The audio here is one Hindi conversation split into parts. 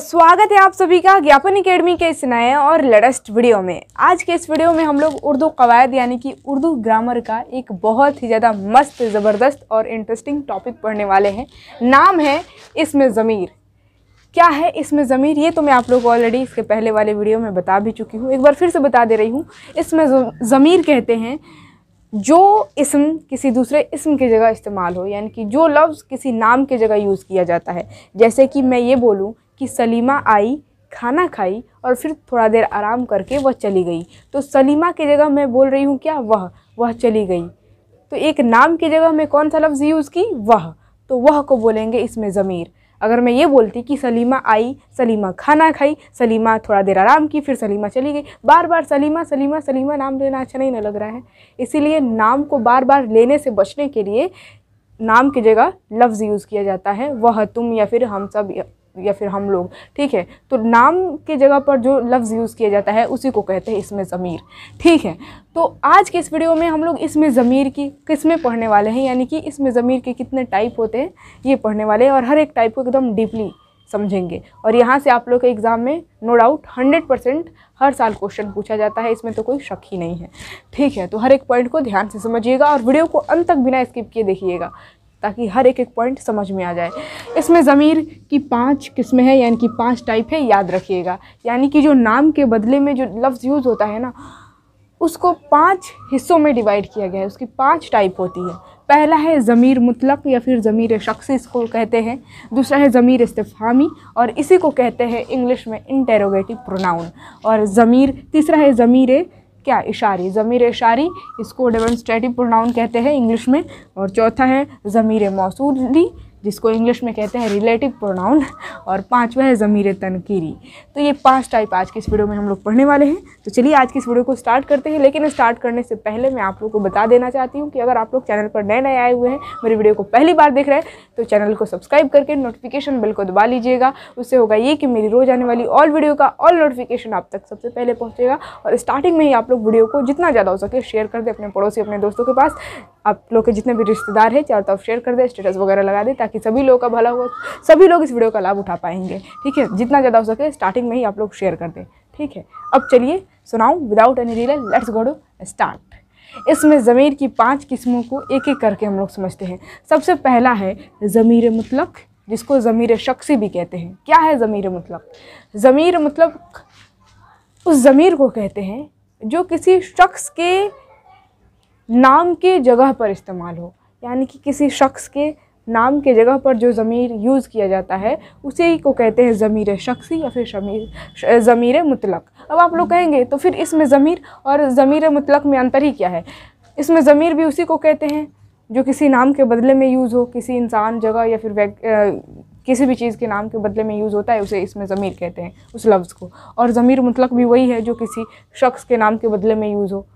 स्वागत है आप सभी का ज्ञापन एकेडमी के इस नए और लेटेस्ट वीडियो में आज के इस वीडियो में हम लोग उर्दू कवायद यानी कि उर्दू ग्रामर का एक बहुत ही ज़्यादा मस्त ज़बरदस्त और इंटरेस्टिंग टॉपिक पढ़ने वाले हैं नाम है इसमें ज़मीर क्या है इसमें ज़मीर ये तो मैं आप लोग को ऑलरेडी इसके पहले वाले वीडियो में बता भी चुकी हूँ एक बार फिर से बता दे रही हूँ इसमें ज़मीर कहते हैं जो इसम किसी दूसरे इसम की जगह इस्तेमाल हो यानी कि जो लफ्ज़ किसी नाम के जगह यूज़ किया जाता है जैसे कि मैं ये बोलूँ कि सलीमा आई खाना खाई और फिर थोड़ा देर आराम करके वह चली गई तो सलीमा की जगह मैं बोल रही हूँ क्या वह वह चली गई तो एक नाम की जगह मैं कौन सा लफ्ज़ यूज़ की वह तो वह को बोलेंगे इसमें ज़मीर अगर मैं ये बोलती कि सलीमा आई सलीमा खाना खाई सलीमा थोड़ा देर आराम की फिर सलीमा चली गई बार बार सलीमा सलीमा सलीमा नाम लेना अच्छा नहीं ना लग रहा है इसीलिए नाम को बार बार लेने से बचने के लिए नाम की जगह लफ्ज़ यूज़ किया जाता है वह तुम या फिर हम सब या फिर हम लोग ठीक है तो नाम के जगह पर जो लफ्ज़ यूज़ किया जाता है उसी को कहते हैं इसमें ज़मीर ठीक है तो आज के इस वीडियो में हम लोग इसमें ज़मीर की किस्में पढ़ने वाले हैं यानी कि इसमें ज़मीर के कितने टाइप होते हैं ये पढ़ने वाले हैं और हर एक टाइप को एकदम डीपली समझेंगे और यहाँ से आप लोग के एग्ज़ाम में नो डाउट हंड्रेड परसेंट हर साल क्वेश्चन पूछा जाता है इसमें तो कोई शक ही नहीं है ठीक है तो हर एक पॉइंट को ध्यान से समझिएगा और वीडियो को अंत तक बिना स्किप किए देखिएगा ताकि हर एक एक पॉइंट समझ में आ जाए इसमें ज़मीर की पांच किस्में हैं यानी कि पांच टाइप है याद रखिएगा यानी कि जो नाम के बदले में जो लफ्ज़ यूज़ होता है ना उसको पांच हिस्सों में डिवाइड किया गया है उसकी पांच टाइप होती है पहला है ज़मीर मुतलक या फिर ज़मीर शख्स इसको कहते हैं दूसरा है ज़मीर इस्तफ़ामी और इसी को कहते हैं इंग्लिश में इंटेरोगेटिव प्रोनाउन और ज़मीर तीसरा है ज़मीर क्या इशारी ज़मीर इशारी इसको डेमोन्स्ट्रेटिव प्रोनाउन कहते हैं इंग्लिश में और चौथा है ज़मीर मौसूली जिसको इंग्लिश में कहते हैं रिलेटिव प्रोनाउन और पाँचवा है ज़मीर तनकीरी तो ये पांच टाइप आज की इस वीडियो में हम लोग पढ़ने वाले हैं तो चलिए आज की इस वीडियो को स्टार्ट करते हैं लेकिन स्टार्ट करने से पहले मैं आप लोग को बता देना चाहती हूँ कि अगर आप लोग चैनल पर नए नए आए हुए हैं मेरी वीडियो को पहली बार देख रहे हैं तो चैनल को सब्सक्राइब करके नोटिफिकेशन बिल को दबा लीजिएगा उससे होगा ये कि मेरी रोज़ आने वाली ऑल वीडियो का ऑल नोटिफिकेशन आप तक सबसे पहले पहुँचेगा और स्टार्टिंग में ही आप लोग वीडियो को जितना ज़्यादा हो सके शेयर कर दें अपने पड़ोसी अपने दोस्तों के पास आप लोग के जितने भी रिश्तेदार हैं तो आप शेयर कर दें स्टेटस वगैरह लगा दें ताकि ताकि सभी लोगों का भला हो सभी लोग इस वीडियो का लाभ उठा पाएंगे ठीक है जितना ज़्यादा हो सके स्टार्टिंग में ही आप लोग शेयर कर दें ठीक है अब चलिए सुनाऊँ without any delay let's go to start इसमें ज़मीर की पांच किस्मों को एक एक करके हम लोग समझते हैं सबसे पहला है ज़मीर मतलब जिसको ज़मीर शख्सी भी कहते हैं क्या है ज़मीर मतलब ज़मीर मतलब उस ज़मीर को कहते हैं जो किसी शख्स के नाम के जगह पर इस्तेमाल हो यानी कि किसी शख्स के नाम के जगह पर जो ज़मीर यूज़ किया जाता है उसी को कहते हैं ज़मीर शख्सी या फिर शमीर ज़मीर मुतलक अब आप लोग कहेंगे तो फिर इसमें ज़मीर और ज़मीर मुतलक में अंतर ही क्या है इसमें ज़मीर भी उसी को कहते हैं जो किसी नाम के बदले में यूज़ हो किसी इंसान जगह या फिर किसी भी चीज़ के नाम के बदले में यूज़ होता है उसे इसमें ज़मीर कहते हैं उस लफ्ज़ को और ज़मीर मुतलक भी वही है जो किसी शख्स के नाम के बदले में यूज़ हो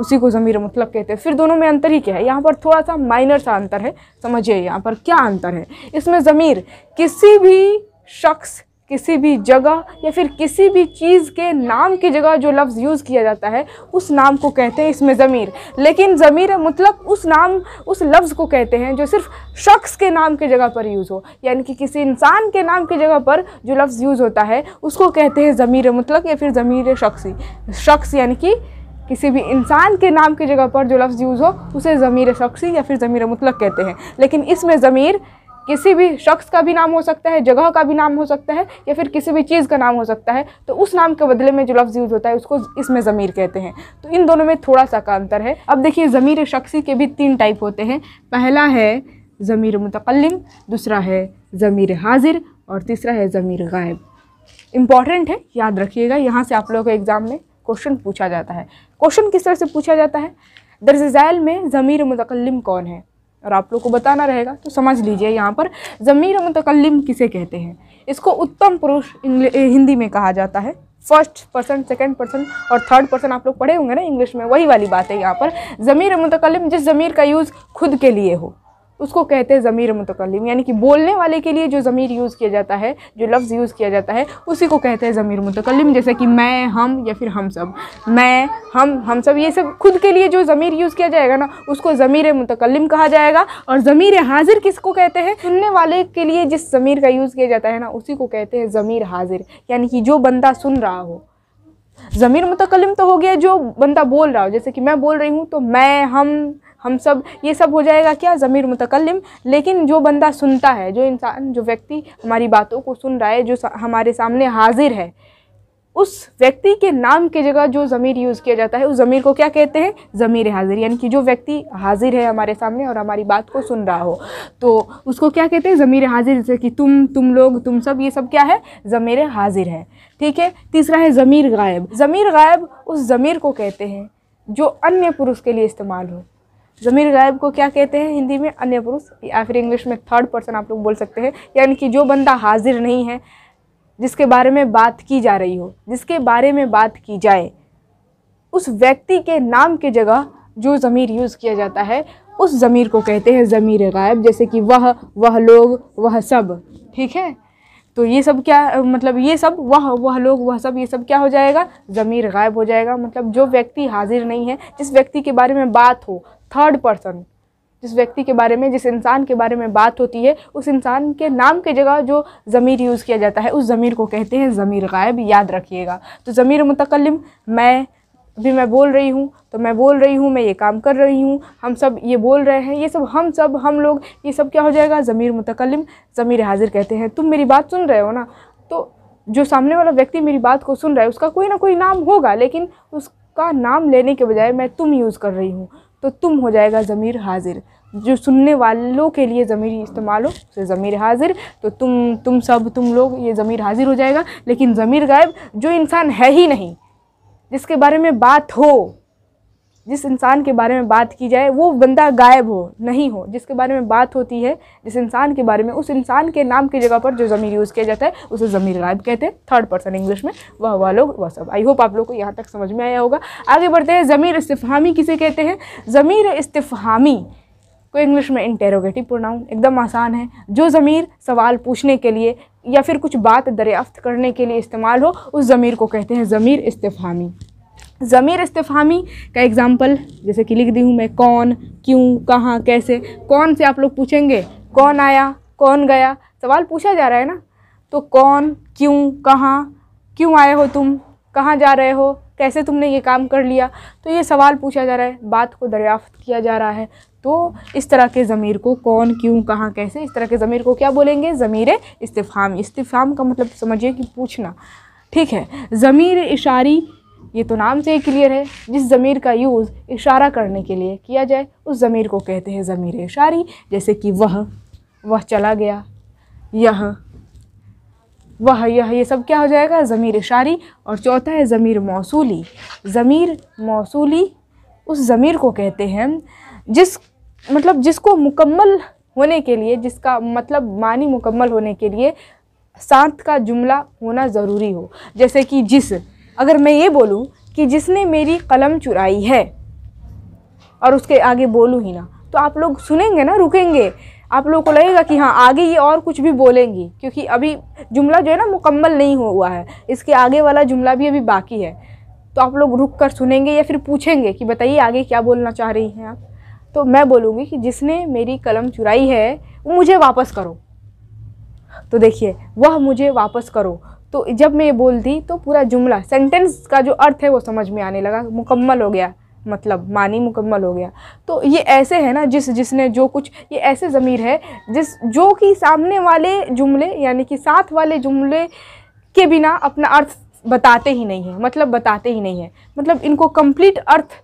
उसी को ज़मीर मतलब कहते हैं फिर दोनों में अंतर ही क्या है यहाँ पर थोड़ा सा माइनर सा अंतर है समझिए यहाँ पर क्या अंतर है इसमें ज़मीर किसी भी शख्स किसी भी जगह या फिर किसी भी चीज़ के नाम की जगह जो लफ्ज़ यूज़ किया जाता है उस नाम को कहते हैं इसमें ज़मीर लेकिन ज़मीर मतलब उस नाम उस लफ्ज़ को कहते हैं जो सिर्फ शख्स के नाम की जगह पर यूज़ हो यानी कि किसी इंसान के नाम की जगह पर जो लफ्ज़ यूज़ होता है उसको कहते हैं ज़मीर मतलब या फिर ज़मीर शख्स शख्स यानी कि किसी भी इंसान के नाम की जगह पर जो लफ्ज़ यूज़ हो उसे ज़मीर शख्सी या फिर ज़मीर मुतलक कहते हैं लेकिन इसमें ज़मीर किसी भी शख्स का भी नाम हो सकता है जगह का भी नाम हो सकता है या फिर किसी भी चीज़ का नाम हो सकता है तो उस नाम के बदले में जो लफ्ज़ यूज़ होता है उसको इसमें ज़मीर कहते हैं तो इन दोनों में थोड़ा सा का अंतर है अब देखिए ज़मीर शख्सी के भी तीन टाइप होते हैं पहला है ज़मीर मुतकलम दूसरा है ज़मीर हाजिर और तीसरा है ज़मीर गायब इम्पॉर्टेंट है याद रखिएगा यहाँ से आप लोगों को एग्ज़ाम में क्वेश्चन पूछा जाता है क्वेश्चन किस तरह से पूछा जाता है दर्ज झैल में ज़मीर मतकलम कौन है और आप लोग को बताना रहेगा तो समझ लीजिए यहाँ पर ज़मीर मतकलम किसे कहते हैं इसको उत्तम पुरुष हिंदी में कहा जाता है फर्स्ट पर्सन सेकेंड पर्सन और थर्ड पर्सन आप लोग पढ़े होंगे ना इंग्लिश में वही वाली बात है यहाँ पर ज़मीर मतकलम जिस ज़मीर का यूज़ खुद के लिए हो उसको कहते हैं ज़मीर मुतकलम यानी कि बोलने वाले के लिए जो ज़मीर यूज़ किया जाता है जो लफ्ज़ यूज़ किया जाता है उसी को कहते हैं ज़मीर मुतकलम जैसे कि मैं हम या फिर हम सब मैं हम हम सब ये सब खुद के लिए जो ज़मीर यूज़ किया जाएगा ना उसको ज़मीर मुतकलम कहा जाएगा और ज़मीर हाजिर किसको कहते हैं सुनने वाले के लिए जिस ज़मीर का यूज़ किया जाता है ना उसी को कहते हैं ज़मीर हाजिर यानी कि जो बंदा सुन रहा हो ज़मीर मुतकलम तो हो गया जो बंदा बोल रहा हो जैसे कि मैं बोल रही हूँ तो मैं हम हम सब ये सब हो जाएगा क्या ज़मीर मुतकलम लेकिन जो बंदा सुनता है जो इंसान जो व्यक्ति हमारी बातों को सुन रहा है जो सा, हमारे सामने हाजिर है उस व्यक्ति के नाम की जगह जो ज़मीर यूज़ किया जाता है उस ज़मीर को क्या कहते हैं ज़मीर हाजिर यानी कि जो व्यक्ति हाजिर है हमारे सामने और हमारी बात को सुन रहा हो तो उसको क्या कहते हैं ज़मीर हाजिर जैसे कि तुम तुम लोग तुम सब ये सब क्या है ज़मीर हाजिर है ठीक है तीसरा है ज़मीर गायब ज़मीर गायब उस ज़मीर को कहते हैं जो अन्य पुरुष के लिए इस्तेमाल हो ज़मीर गायब को क्या कहते हैं हिंदी में अन्य पुरुष या फिर इंग्लिश में थर्ड पर्सन आप लोग बोल सकते हैं यानी कि जो बंदा हाजिर नहीं है जिसके बारे में बात की जा रही हो जिसके बारे में बात की जाए उस व्यक्ति के नाम के जगह जो ज़मीर यूज़ किया जाता है उस ज़मीर को कहते हैं ज़मीर गायब जैसे कि वह वह लोग वह सब ठीक है तो ये सब क्या मतलब ये सब वह वह लोग वह सब ये सब क्या हो जाएगा ज़मीर गायब हो जाएगा मतलब जो व्यक्ति हाजिर नहीं है जिस व्यक्ति के बारे में बात हो थर्ड पर्सन जिस व्यक्ति के बारे में जिस इंसान के बारे में बात होती है उस इंसान के नाम के जगह जो ज़मीर यूज़ किया जाता है उस ज़मीर को कहते हैं ज़मीर गायब याद रखिएगा तो ज़मीर मुतकलम मैं अभी मैं बोल रही हूँ तो मैं बोल रही हूँ मैं ये काम कर रही हूँ हम सब ये बोल रहे हैं ये सब हम सब हम लोग ये सब क्या हो जाएगा ज़मीर मुतकलम ज़मीर हाजिर कहते हैं तुम मेरी बात सुन रहे हो ना तो जो सामने वाला व्यक्ति मेरी बात को सुन रहा है उसका कोई ना कोई नाम होगा लेकिन उसका नाम लेने के बजाय मैं तुम यूज़ कर रही हूँ तो तुम हो जाएगा ज़मीर हाजिर जो सुनने वालों के लिए ज़मीर इस्तेमाल हो उसे ज़मीर हाजिर तो तुम तुम सब तुम लोग ये ज़मीर हाजिर हो जाएगा लेकिन ज़मीर गायब जो इंसान है ही नहीं जिसके बारे में बात हो जिस इंसान के बारे में बात की जाए वो बंदा गायब हो नहीं हो जिसके बारे में बात होती है जिस इंसान के बारे में उस इंसान के नाम की जगह पर जो ज़मीर यूज़ किया जाता है उसे ज़मीर गायब कहते हैं थर्ड पर्सन इंग्लिश में वह वह लोग वह सब आई होप आप लोग को यहाँ तक समझ में आया होगा आगे बढ़ते हैं ज़मीर इस्तफ़ामी किसे कहते हैं ज़मीर इस्तफ़ामी को इंग्लिश में इंटेरोगेटिव प्रोनाउन एकदम आसान है जो ज़मीर सवाल पूछने के लिए या फिर कुछ बात दरियाफ्त करने के लिए इस्तेमाल हो उस ज़मीर को कहते हैं ज़मीर इस्तफ़ामी ज़मीर इस्तेफामी का एग्ज़ाम्पल जैसे कि लिख दी हूँ मैं कौन क्यों कहाँ कैसे कौन से आप लोग पूछेंगे कौन आया कौन गया सवाल पूछा जा रहा है ना तो कौन क्यों कहाँ क्यों आए हो तुम कहाँ जा रहे हो कैसे तुमने ये काम कर लिया तो ये सवाल पूछा जा रहा है बात को दरियाफ्त किया जा रहा है तो इस तरह के ज़मीर को कौन क्यों कहाँ कैसे इस तरह के ज़मीर को क्या बोलेंगे ज़मीर इस्तेफ़ाम इस्तेफ़ाम का मतलब समझिए कि पूछना ठीक है ज़मीर इशारी ये तो नाम से ही क्लियर है जिस ज़मीर का यूज़ इशारा करने के लिए किया जाए उस ज़मीर को कहते हैं ज़मीर इशारी जैसे कि वह वह चला गया यह वह यह ये सब क्या हो जाएगा ज़मीर इशारी और चौथा है ज़मीर मौसूली ज़मीर मौसूली उस ज़मीर को कहते हैं जिस मतलब जिसको मुकम्मल होने के लिए जिसका मतलब मानी मुकम्मल होने के लिए साथ का जुमला होना ज़रूरी हो जैसे कि जिस अगर मैं ये बोलूँ कि जिसने मेरी कलम चुराई है और उसके आगे बोलूँ ही ना तो आप लोग सुनेंगे ना रुकेंगे आप लोगों को लगेगा कि हाँ आगे ये और कुछ भी बोलेंगी क्योंकि अभी जुमला जो है ना मुकम्मल नहीं हुआ है इसके आगे वाला जुमला भी अभी बाकी है तो आप लोग रुक कर सुनेंगे या फिर पूछेंगे कि बताइए आगे क्या बोलना चाह रही हैं आप तो मैं बोलूँगी कि जिसने मेरी कलम चुराई है वो मुझे वापस करो तो देखिए वह मुझे वापस करो तो जब मैं ये बोल दी तो पूरा जुमला सेंटेंस का जो अर्थ है वो समझ में आने लगा मुकम्मल हो गया मतलब मानी मुकम्मल हो गया तो ये ऐसे है ना जिस जिसने जो कुछ ये ऐसे ज़मीर है जिस जो कि सामने वाले जुमले यानी कि साथ वाले जुमले के बिना अपना अर्थ बताते ही नहीं है मतलब बताते ही नहीं है मतलब इनको कंप्लीट अर्थ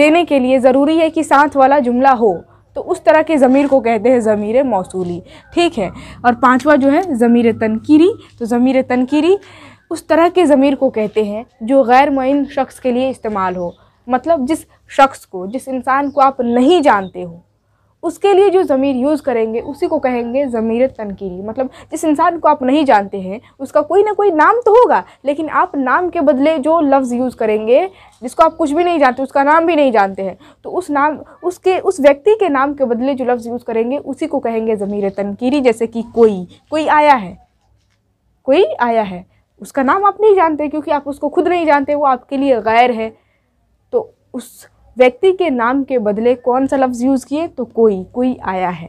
देने के लिए ज़रूरी है कि साथ वाला जुमला हो तो उस तरह के ज़मीर को कहते हैं ज़मीर मौसूली ठीक है और पांचवा जो है ज़मीर तनकीरी तो ज़मीर तनकीरी उस तरह के ज़मीर को कहते हैं जो गैर शख्स के लिए इस्तेमाल हो मतलब जिस शख्स को जिस इंसान को आप नहीं जानते हो उसके लिए जो ज़मीर यूज़ करेंगे उसी को कहेंगे ज़मीर तनकीरी मतलब जिस इंसान को आप नहीं जानते हैं उसका कोई ना कोई नाम तो होगा लेकिन आप नाम के बदले जो लफ्ज़ यूज़ करेंगे जिसको आप कुछ भी नहीं जानते उसका नाम भी नहीं जानते हैं तो उस नाम उसके उस व्यक्ति के नाम के बदले जो लफ्ज़ यूज़ करेंगे उसी को कहेंगे ज़मीर तनकीरी जैसे कि कोई कोई आया है कोई आया है उसका नाम आप नहीं जानते क्योंकि आप उसको खुद नहीं जानते वो आपके लिए गैर है तो उस व्यक्ति के नाम के बदले कौन सा लफ्ज़ यूज़ किए तो कोई कोई आया है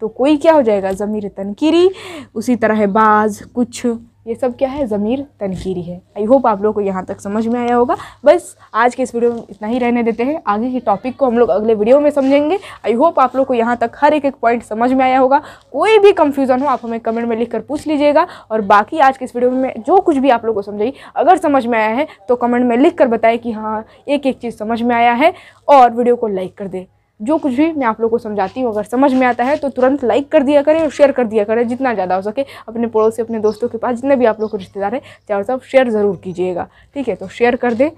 तो कोई क्या हो जाएगा ज़मीर तनकीरी उसी तरह बाज कुछ ये सब क्या है ज़मीर तनकीरी है आई होप आप लोग को यहाँ तक समझ में आया होगा बस आज के इस वीडियो में इतना ही रहने देते हैं आगे के टॉपिक को हम लोग अगले वीडियो में समझेंगे आई होप आप लोग को यहाँ तक हर एक एक पॉइंट समझ में आया होगा कोई भी कन्फ्यूज़न हो आप हमें कमेंट में लिख कर पूछ लीजिएगा और बाकी आज के इस वीडियो में जो कुछ भी आप लोग को समझाई अगर समझ में आया है तो कमेंट में लिख कर बताएं कि हाँ एक एक चीज़ समझ में आया है और वीडियो को लाइक कर दें जो कुछ भी मैं आप लोग को समझाती हूँ अगर समझ में आता है तो तुरंत लाइक कर दिया करें और शेयर कर दिया करें जितना ज़्यादा हो सके अपने पड़ोसी अपने दोस्तों के पास जितने भी आप लोग को रिश्तेदार हैं चारों सब शेयर ज़रूर कीजिएगा ठीक है तो शेयर कर दें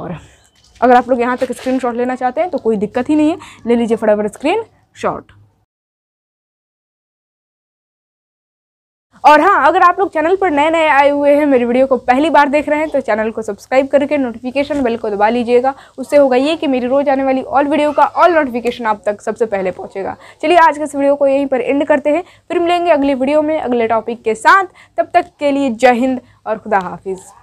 और अगर आप लोग यहाँ तक स्क्रीन लेना चाहते हैं तो कोई दिक्कत ही नहीं है ले लीजिए फटाफट स्क्रीन शॉट और हाँ अगर आप लोग चैनल पर नए नए आए हुए हैं मेरी वीडियो को पहली बार देख रहे हैं तो चैनल को सब्सक्राइब करके नोटिफिकेशन बेल को दबा लीजिएगा उससे होगा ये कि मेरी रोज आने वाली ऑल वीडियो का ऑल नोटिफिकेशन आप तक सबसे पहले पहुँचेगा चलिए आज के इस वीडियो को यहीं पर एंड करते हैं फिर मिलेंगे अगली वीडियो में अगले टॉपिक के साथ तब तक के लिए जय हिंद और खुदा हाफिज़